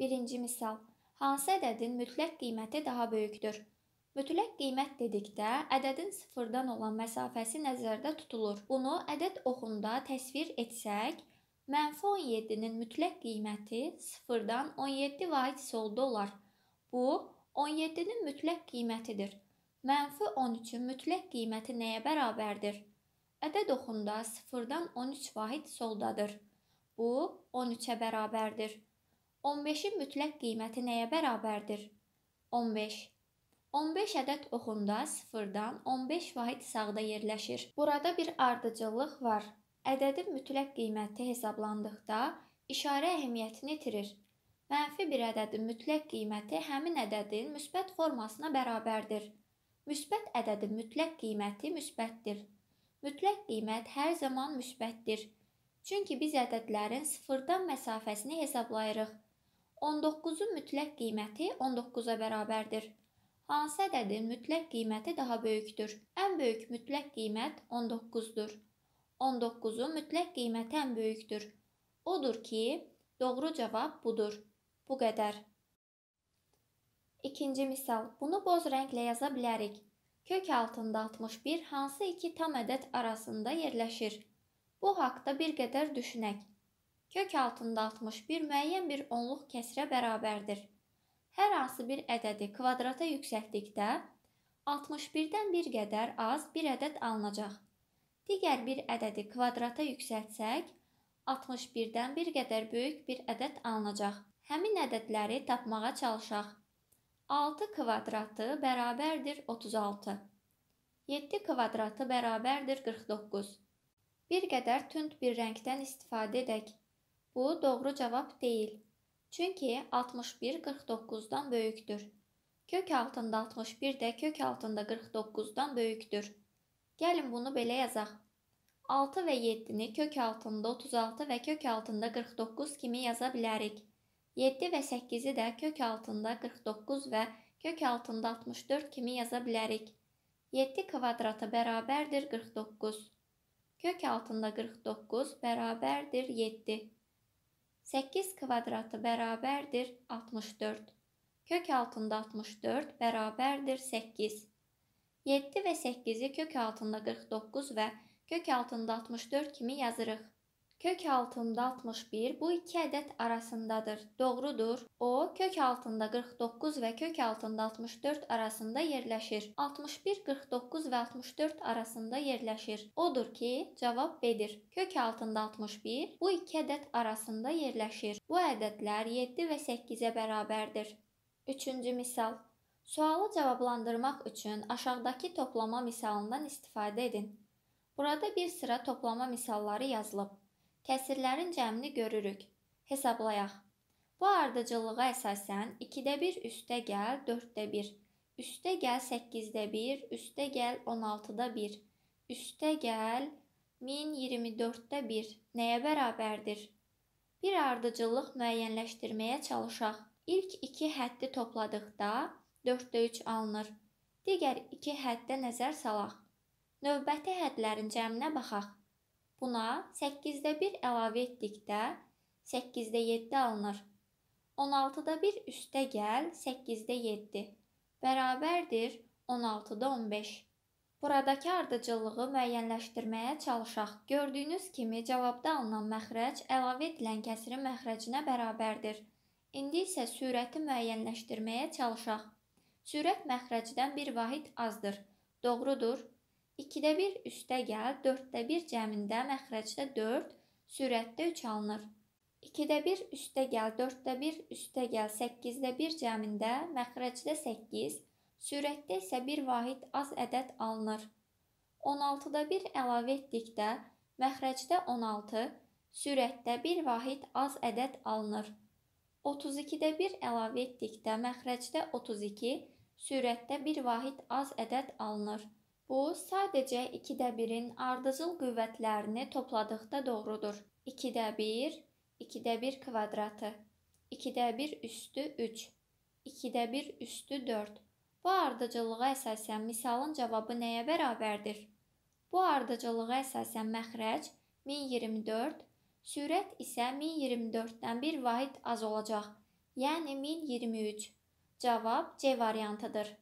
Birinci misal. Hansı ədədin mütləq qiyməti daha böyükdür? Mütləq qiymət dedikdə ədədin sıfırdan olan məsafəsi nəzərdə tutulur. Bunu ədəd oxunda təsvir etsək, -17-nin mütləq qiyməti sıfırdan 17 vahid solda olar. Bu 17-nin mütləq qiymətidir. -13-ün mütləq qiyməti nəyə bərabərdir? Ədəd oxunda sıfırdan 13 vahid soldadır. Bu 13-ə bərabərdir. 15-in mütləq qiyməti nəyə bərabərdir? 15. 15 ədəd oxunda 0-dan 15 vahid sağda yerləşir. Burada bir ardıcıllıq var. Ədədin mütləq qiyməti hesablandıqda işarə əhəmiyyətini itirir. Mənfi bir ədədin mütləq qiyməti həmin ədədin müsbət formasına bərabərdir. Müsbət ədədin mütləq qiyməti müsbətdir. Mütləq qiymət hər zaman müsbətdir. Çünki biz ədədlərin sıfırdan məsafəsini hesablayırıq. 19-un mütləq qiyməti 19-a bərabərdir. Hansı ədədin mütləq qiyməti daha böyükdür? Ən böyük mütləq qiymət 19-dur. 19-un mütləq qiyməti ən böyükdür. Odur ki, doğru cavab budur. Bu qədər. İkinci misal. Bunu boz rənglə yaza bilərik. Kök altında 61 hansı iki tam ədəd arasında yerləşir? Bu haqqda bir qədər düşünək. Kök altında 61 müəyyən bir onluq kəsirə bərabərdir. Hər hansı bir ədədi kvadrata yüksəltdikdə 61-dən bir qədər az bir ədəd alınacaq. Digər bir ədədi kvadrata yüksəltsək, 61-dən bir qədər böyük bir ədəd alınacaq. Həmin ədədləri tapmağa çalışaq. 6 kvadratı bərabərdir 36. 7 kvadratı bərabərdir 49. Bir qədər tünd bir rəngdən istifadə edək. Bu doğru cavab deyil. Çünki 61 49-dan böyükdür. Kök altında 61 də kök altında 49-dan böyükdür. Gəlin bunu belə yazaq. 6 və 7-ni kök altında 36 və kök altında 49 kimi yaza bilərik. 7 və 8-i də kök altında 49 və kök altında 64 kimi yaza bilərik. 7 kvadrata bərabərdir 49. Kök altında 49 bərabərdir 7. 8 kvadratı bərabərdir 64. Kök altında 64 bərabərdir 8. 7 və 8-i kök altında 49 və kök altında 64 kimi yazırıq. Kök altında 61 bu iki ədəd arasındadır. Doğrudur. O kök altında 49 və kök altında 64 arasında yerləşir. 61 49 və 64 arasında yerləşir. Odur ki, cavab B-dir. Kök altında 61 bu iki ədəd arasında yerləşir. Bu ədədlər 7 və 8-ə bərabərdir. 3-cü misal Sualı cavablandırmaq üçün aşağıdakı toplama misalından istifadə edin. Burada bir sıra toplama misalları yazılıb. Kəsirlərin cəmini görürük. Hesablayaq. Bu ardıcıllığa əsasən 2-də 1 üstə gəl 4-də 1, üstə gəl 8-də 1, üstə gəl 16-da 1, üstə gəl 1024-də 1 nəyə bərabərdir? Bir ardıcıllıq müəyyənləşdirməyə çalışaq. İlk 2 həddi topladıqda 4-də 3 alınır. Digər 2 həddə nəzər salaq. Növbəti hədlərin cəminə baxaq. Buna 8-də 1 əlavə etdikdə 8-də 7 alınır. 16-da 1 üstə gəl, 8-də 7 bərabərdir 16-da 15. Buradakı ardıcıllığı müəyyənləşdirməyə çalışaq. Gördüyünüz kimi cavabda alınan məxrəc əlavə edilən kəsirin məxrəcinə bərabərdir. İndi isə sürəti müəyyənləşdirməyə çalışaq. Sürət məxrəcdən bir vahid azdır. Doğrudur. 2-də 1 üstə gəl, 4-də 1 cəmində, məxrəcdə 4, sürətdə 3 alınır. 2-də 1 üstə gəl, 4-də 1 üstə gəl, 8-də 1 cəmində, məxrəcdə 8, sürətdə isə bir vahid az ədəd alınır. 16-da 1 əlavə etdikdə məxrəcdə 16, sürətdə bir vahid az ədəd alınır. 32-də 1 əlavə etdikdə məxrəcdə 32, sürətdə bir vahid az ədəd alınır. Bu sadəcə 2-də 1-in ardızıl qüvvətlərini topladıqda doğrudur. 2-də 1, 2-də 1 kvadratı, 2-də 1 üstü 3, 2-də 1 üstü 4. Bu ardıcıllığa əsasən misalın cavabı nəyə bərabərdir? Bu ardıcılığa əsasən məxrəc 1024, sürət isə 1024-dən bir vahid az olacaq, yəni 1023. Cavab C variantıdır.